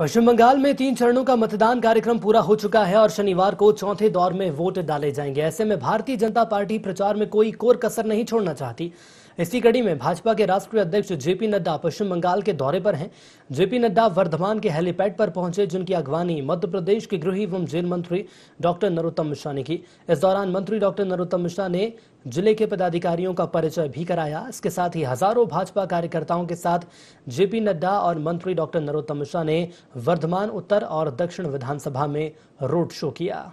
पश्चिम बंगाल में तीन चरणों का मतदान कार्यक्रम पूरा हो चुका है और शनिवार को चौथे दौर में वोट डाले जाएंगे ऐसे में भारतीय जनता पार्टी प्रचार में कोई कोर कसर नहीं छोड़ना चाहती इसी कड़ी में भाजपा के राष्ट्रीय अध्यक्ष जेपी नड्डा पश्चिम बंगाल के दौरे पर हैं जेपी नड्डा वर्धमान के हेलीपैड पर पहुंचे जिनकी अगवानी मध्य प्रदेश के गृह एवं जेल मंत्री डॉक्टर नरोत्तम मिश्रा ने की इस दौरान मंत्री डॉक्टर नरोत्तम मिश्रा ने जिले के पदाधिकारियों का परिचय भी कराया इसके साथ ही हजारों भाजपा कार्यकर्ताओं के साथ जेपी नड्डा और मंत्री डॉक्टर नरोत्तम मिश्रा ने वर्धमान उत्तर और दक्षिण विधानसभा में रोड शो किया